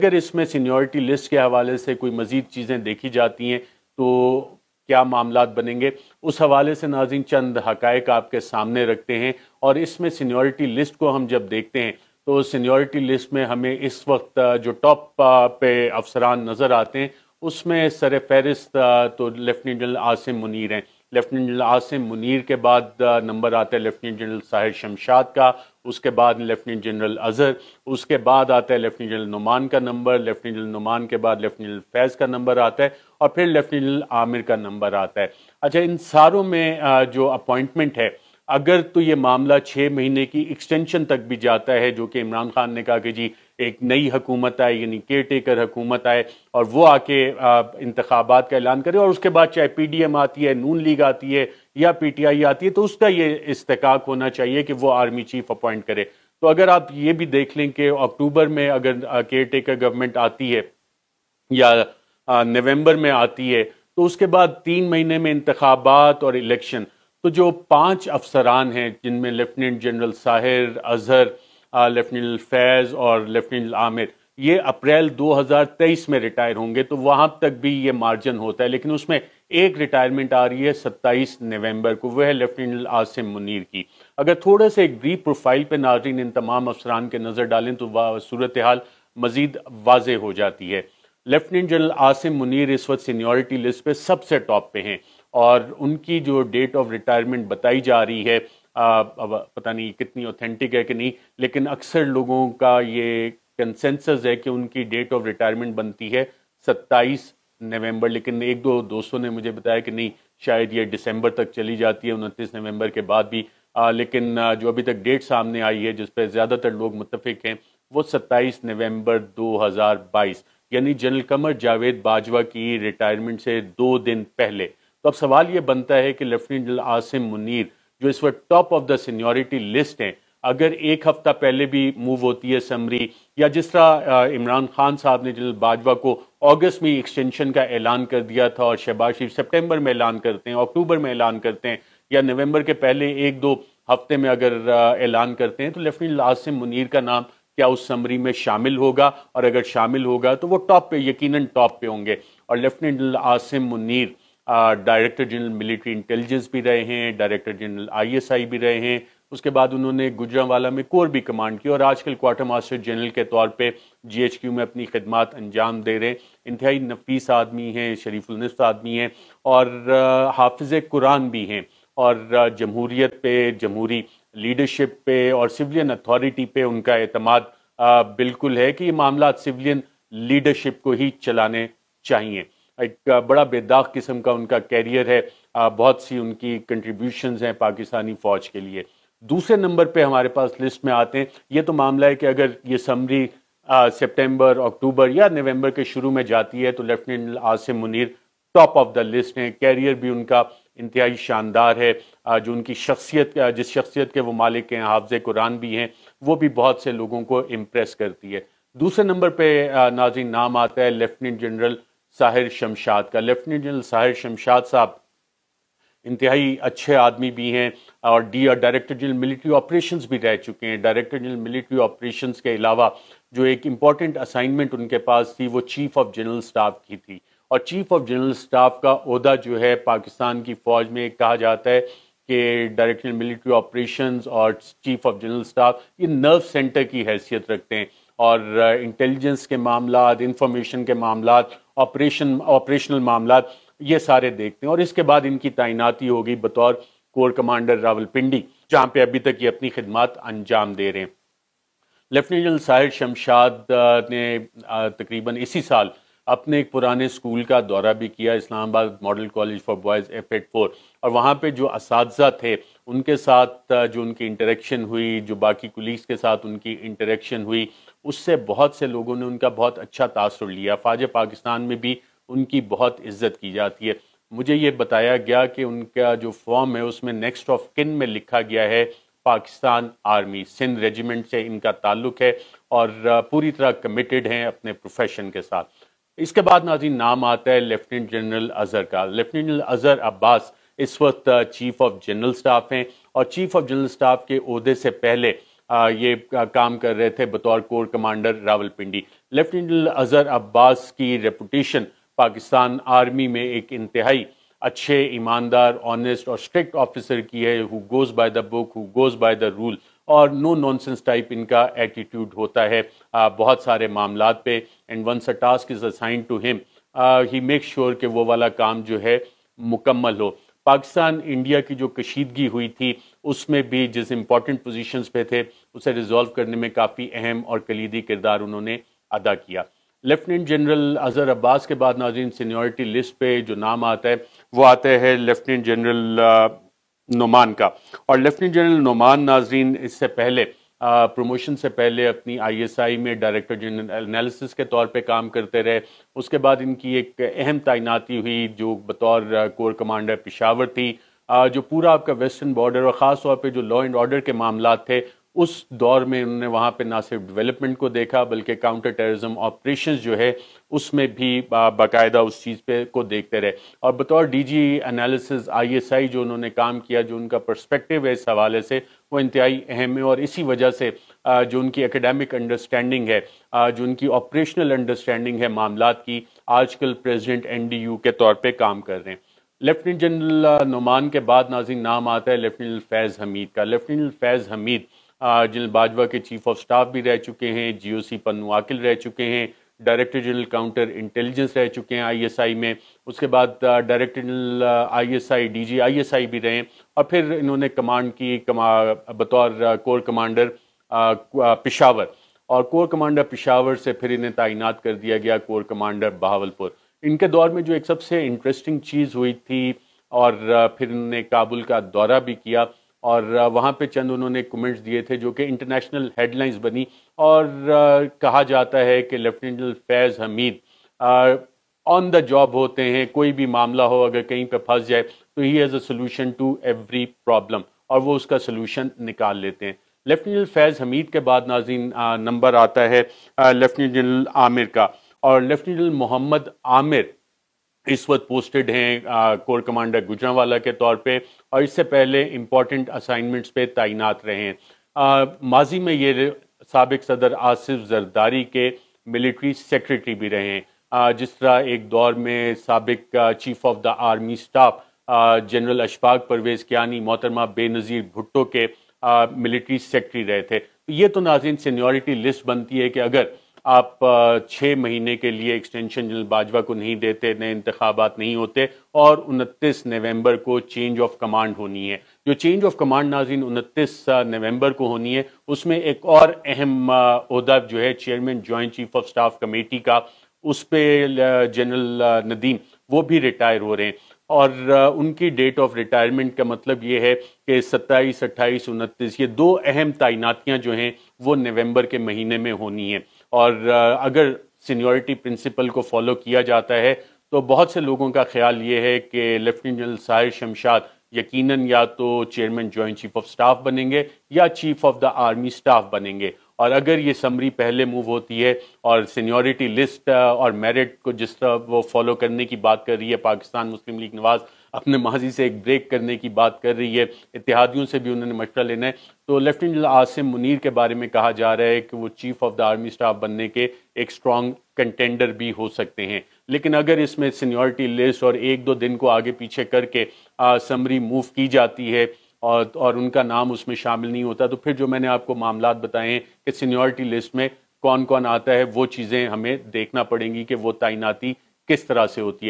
अगर इसमें seniority list के हवाले से कोई मज़ीद चीज़ें देखी जाती हैं तो क्या मामला बनेंगे उस हवाले से नाजिन चंद हक़ आपके सामने रखते हैं और इसमें सीनियोरिटी लिस्ट को हम जब देखते हैं तो सीनियोरिटी लिस्ट में हमें इस वक्त जो टॉप पे अफसरान नज़र आते हैं उसमें सर फहरिस्त तो लेफ्टिनेंट जनरल आसिम मुनीर हैं लेफ्टिनेंट जनरल आसिम मुनीर के बाद नंबर आता है लेफ्टिनेंट जनरल साहिर शमशाद का उसके बाद लेफ्टिनेंट जनरल अजहर उसके बाद आता है लेफ्टिनेंट जनरल नुमान का नंबर लेफ्टिनेंट जनरल नुमान के बाद लेफ्टिनेंट जनरल फैज़ का नंबर आता है और फिर लेफ्टिनेंट जनरल आमिर का नंबर आता है अच्छा इन सारों में जो अपॉइंटमेंट है अगर तो ये मामला छः महीने की एक्सटेंशन तक भी जाता है जो कि इमरान खान ने कहा कि जी एक नई हकूमत आए यानी केयर टेकर हकूमत आए और वो आके इंतबात का ऐलान करे और उसके बाद चाहे पी डी एम आती है नून लीग आती है या पी टी आई आती है तो उसका ये इस्तक होना चाहिए कि वो आर्मी चीफ अपॉइंट करे तो अगर आप ये भी देख लें कि अक्टूबर में अगर केयर टेकर गवर्नमेंट आती है या नवम्बर में आती है तो उसके बाद तीन महीने में इंतबात और इलेक्शन तो जो पांच अफसरान हैं जिनमें lieutenant general Sahir Azhar lieutenant Faiz और लेफ्टिनेंट आमिर ये अप्रैल 2023 में रिटायर होंगे तो वहाँ तक भी ये मार्जिन होता है लेकिन उसमें एक रिटायरमेंट आ रही है 27 नवंबर को वह है लेफ्टिनेंट आसिम मुनीर की अगर थोड़ा सा एक ब्रीफ प्रोफाइल पर नाजरीन इन तमाम अफसरान के नज़र डालें तो सूरत हाल मज़ीद वाज हो जाती है लेफ्टिनेंट जनरल आसिम मुनीर इस वक्त सीनियरिटी लिस्ट पे सबसे टॉप पे हैं और उनकी जो डेट ऑफ रिटायरमेंट बताई जा रही है अब पता नहीं कितनी ऑथेंटिक है कि नहीं लेकिन अक्सर लोगों का ये कंसेंसस है कि उनकी डेट ऑफ रिटायरमेंट बनती है सत्ताईस नवंबर लेकिन एक दो दोस्तों ने मुझे बताया कि नहीं शायद ये दिसंबर तक चली जाती है उनतीस नवंबर के बाद भी आ, लेकिन जो अभी तक डेट सामने आई है जिस पर ज़्यादातर लोग मुतफिक हैं वो 27 नवंबर 2022 यानी जनरल कमर जावेद बाजवा की रिटायरमेंट से दो दिन पहले तो अब सवाल ये बनता है कि लेफ्टिनेंट जनरल आसिम मुनीर जो इस वक्त top of the seniority list हैं अगर एक हफ्ता पहले भी मूव होती है समरी या जिस तरह इमरान खान साहब ने जनरल बाजवा को अगस्त में एक्सटेंशन का ऐलान कर दिया था और शहबाज शरीफ सेप्टेम्बर में ऐलान करते हैं अक्टूबर में ऐलान करते हैं या नवंबर के पहले एक दो हफ्ते में अगर ऐलान करते हैं तो लेफ्टिनेंट आसिम मुनीर का नाम क्या उस समरी में शामिल होगा और अगर शामिल होगा तो वो टॉप पे यकीनन टॉप पे होंगे और lieutenant Asim Munir director general military intelligence भी रहे हैं डायरेक्टर जनरल आईएसआई भी रहे हैं उसके बाद उन्होंने गुजरावाला में कोर भी कमांड की और आजकल क्वार्टर मास्टर जनरल के तौर पे जीएचक्यू में अपनी खदमात अंजाम दे रहे हैं इंतहाई नफीस आदमी हैं शरीफुलनस्त आदमी हैं और हाफिज कुरान भी हैं और जमहूरीत पे जमहूरी लीडरशिप पे और सिविलियन अथॉरिटी पे उनका अतमाद बिल्कुल है कि ये मामला सिविलियन लीडरशिप को ही चलाने चाहिए एक बड़ा बेदाग किस्म का उनका कैरियर है बहुत सी उनकी कंट्रीब्यूशन हैं पाकिस्तानी फ़ौज के लिए दूसरे नंबर पे हमारे पास लिस्ट में आते हैं ये तो मामला है कि अगर ये समरी सितंबर अक्टूबर या नवंबर के शुरू में जाती है तो lieutenant Asim Munir top of the list हैं कैरियर भी उनका इंतहाई शानदार है जो उनकी शख्सियत जिस शख्सियत के वो मालिक हैं हाफज कुरान भी हैं वो भी बहुत से लोगों को इम्प्रेस करती है दूसरे नंबर पे नाजिन नाम आता है लेफ्टिनेंट जनरल साहिर शमशाद का लेफ्टिनेंट जनरल साहिर शमशाद साहब इंतहाई अच्छे आदमी भी हैं और डी और डायरेक्टर जनरल मिलिट्री ऑपरेशंस भी रह चुके हैं डायरेक्टर जनरल मिलिट्री ऑपरेशंस के अलावा जो एक इम्पॉर्टेंट असाइनमेंट उनके पास थी वो चीफ ऑफ जनरल स्टाफ की थी और चीफ ऑफ जनरल स्टाफ का अहदा जो है पाकिस्तान की फ़ौज में कहा जाता है कि डायरेक्टर मिलिट्री ऑपरेशंस और चीफ ऑफ जनरल स्टाफ ये नर्व सेंटर की हैसियत रखते हैं और इंटेलिजेंस uh, के मामला इंफॉर्मेशन के मामला ऑपरेशन ऑपरेशनल मामला ये सारे देखते हैं और इसके बाद इनकी तैनाती होगी बतौर कोर कमांडर रावलपिंडी जहाँ पे अभी तक ये अपनी खिदमत अंजाम दे रहे हैं lieutenant general Sahir Shamshad uh, ने uh, तकरीबन इसी साल अपने एक पुराने स्कूल का दौरा भी किया Islamabad model college for boys F eight four और वहाँ पर जो इस थे उनके साथ जो उनकी इंटरेक्शन हुई जो बाकी कुलीग्स के साथ उनकी इंटरेक्शन हुई उससे बहुत से लोगों ने उनका बहुत अच्छा तासर लिया फ़ाज पाकिस्तान में भी उनकी बहुत इज्जत की जाती है मुझे ये बताया गया कि उनका जो फॉर्म है उसमें नेक्स्ट ऑफ किन में लिखा गया है पाकिस्तान आर्मी सिंध रेजिमेंट से इनका ताल्लुक है और पूरी तरह कमिटेड हैं अपने प्रोफेशन के साथ इसके बाद नाजी नाम आता है लेफ्टिनेंट जनरल अजहर का लेफ्टिनेंट जनरल अजहर अब्बास इस वक्त चीफ ऑफ जनरल स्टाफ हैं और चीफ ऑफ जनरल स्टाफ के अहदे से पहले ये काम कर रहे थे बतौर core commander Rawalpindi lieutenant general Azhar Abbas की रेपुटेशन पाकिस्तान आर्मी में एक इंतहाई अच्छे ईमानदार ऑनेस्ट और स्ट्रिक्ट ऑफिसर की है who goes by the book who goes by the rule और नो नॉनसेंस टाइप इनका एटीट्यूड होता है आ, बहुत सारे मामला पे and once a task is assign to him he make sure कि वो वाला काम जो है मुकम्मल हो पाकिस्तान इंडिया की जो कशीदगी हुई थी उसमें भी जिस इम्पॉर्टेंट पोजिशन पे थे उसे रिजॉल्व करने में काफ़ी अहम और कलीदी किरदार उन्होंने अदा किया लेफ्टिनेंट जनरल अजहर अब्बास के बाद नाजीन सीनियरिटी लिस्ट पे जो नाम आता है वो आता है लेफ्टिनेंट जनरल नुमान का और लेफ्टिनेंट जनरल नुमान नाजरीन इससे पहले प्रमोशन से पहले अपनी आईएसआई में डायरेक्टर जनरल एनालिसिस के तौर पे काम करते रहे उसके बाद इनकी एक अहम तैनाती हुई जो बतौर कोर कमांडर पिशावर थी जो पूरा आपका वेस्टर्न बॉर्डर और ख़ास तौर पे जो लॉ एंड ऑर्डर के मामला थे उस दौर में उन्होंने वहाँ पे ना सिर्फ डेवलपमेंट को देखा बल्कि काउंटर टेररिज्म ऑपरेशंस जो है उसमें भी बाकायदा उस चीज़ पे को देखते रहे और बतौर डीजी एनालिसिस आईएसआई जो उन्होंने काम किया जो उनका पर्सपेक्टिव है इस हवाले से वो इंतहाई अहम है और इसी वजह से जो उनकी एकेडमिक अंडरस्टैंडिंग है जो उनकी ऑपरेशनल अंडरस्टैंडिंग है मामला की आजकल प्रेजिडेंट एन के तौर पर काम कर रहे हैं लेफ्टिनेंट जनरल नुमान के बाद नाजिन नाम आता है लेफ्टिनेंट फैज़ हमीद का लेफ्टिनेंट फैज़ हमीद जनरल बाजवा के चीफ ऑफ स्टाफ भी रह चुके हैं जीओसी पन्नू आकिल रह चुके हैं डायरेक्टर जनरल काउंटर इंटेलिजेंस रह चुके हैं आईएसआई में उसके बाद director general ISI DG ISI भी रहे और फिर इन्होंने कमांड की कमा बतौर कोर कमांडर पिशावर और कोर कमांडर पिशावर से फिर इन्हें तैनात कर दिया गया कोर कमांडर बहावलपुर इनके दौर में जो एक सबसे इंटरेस्टिंग चीज़ हुई थी और फिर इन्होंने काबुल का दौरा भी किया और वहाँ पे चंद उन्होंने कमेंट्स दिए थे जो कि इंटरनेशनल हेडलाइंस बनी और कहा जाता है कि lieutenant Faiz Hameed on the job होते हैं कोई भी मामला हो अगर कहीं पे फंस जाए तो he has a solution to every problem और वो उसका सोल्यूशन निकाल लेते हैं लेफ्टिनेंट फैज़ हमीद के बाद नाजीन नंबर आता है लेफ्टिनेंट जनरल आमिर का और लेफ्टिनेंट जनरल मोहम्मद आमिर इस वक्त पोस्टेड हैं कोर कमांडर गुजरावाला के तौर पे और इससे पहले इम्पॉर्टेंट असाइनमेंट्स पे तैनात रहे हैं माजी में ये सबक सदर आसिफ जरदारी के मिलिट्री सेक्रेटरी भी रहे हैं जिस तरह एक दौर में सबक chief of the army staff general Ashfaq Parvez Kayani मोहतरमा बेनज़ीर भुट्टो के मिलिट्री सेक्रेटरी रहे थे तो ये तो नाजिन सीनियोरिटी लिस्ट बनती है कि अगर आप छः महीने के लिए एक्सटेंशन जनरल बाजवा को नहीं देते नए इंतबात नहीं होते और उनतीस नवंबर को चेंज ऑफ कमांड होनी है जो चेंज ऑफ कमांड नाजिन उनतीस नवंबर को होनी है उसमें एक और अहम अहदा जो है chairman joint chief of staff committee का उस पर जनरल नदीम वो भी रिटायर हो रहे हैं और उनकी डेट ऑफ रिटायरमेंट का मतलब ये है कि सत्ताईस अट्ठाईस उनतीस ये दो अहम तैनातियाँ जो हैं वो नवंबर के महीने में होनी है और अगर सीनियोरिटी प्रिंसिपल को फॉलो किया जाता है तो बहुत से लोगों का ख्याल ये है कि लेफ्टिनेंट जनरल साहिर शमशाद यकीनन या तो chairman joint chief of staff बनेंगे या chief of the army staff बनेंगे और अगर ये समरी पहले मूव होती है और सीनियोरिटी लिस्ट और मेरिट को जिस तरह वो फॉलो करने की बात कर रही है पाकिस्तान मुस्लिम लीग नवाज़ अपने माजी से एक ब्रेक करने की बात कर रही है इतिहादियों से भी उन्होंने मशवरा लेना है तो लेफ्टिनेंट जनरल आसिम मुनीर के बारे में कहा जा रहा है कि वो chief of the army staff बनने के एक स्ट्रॉन्ग कंटेंडर भी हो सकते हैं लेकिन अगर इसमें सीनियॉरिटी लिस्ट और एक दो दिन को आगे पीछे करके समरी मूव की जाती है और और उनका नाम उसमें शामिल नहीं होता तो फिर जो मैंने आपको मामला बताए हैं कि सीनियॉरिटी लिस्ट में कौन कौन आता है वो चीज़ें हमें देखना पड़ेंगी कि वो तैनाती किस तरह से होती है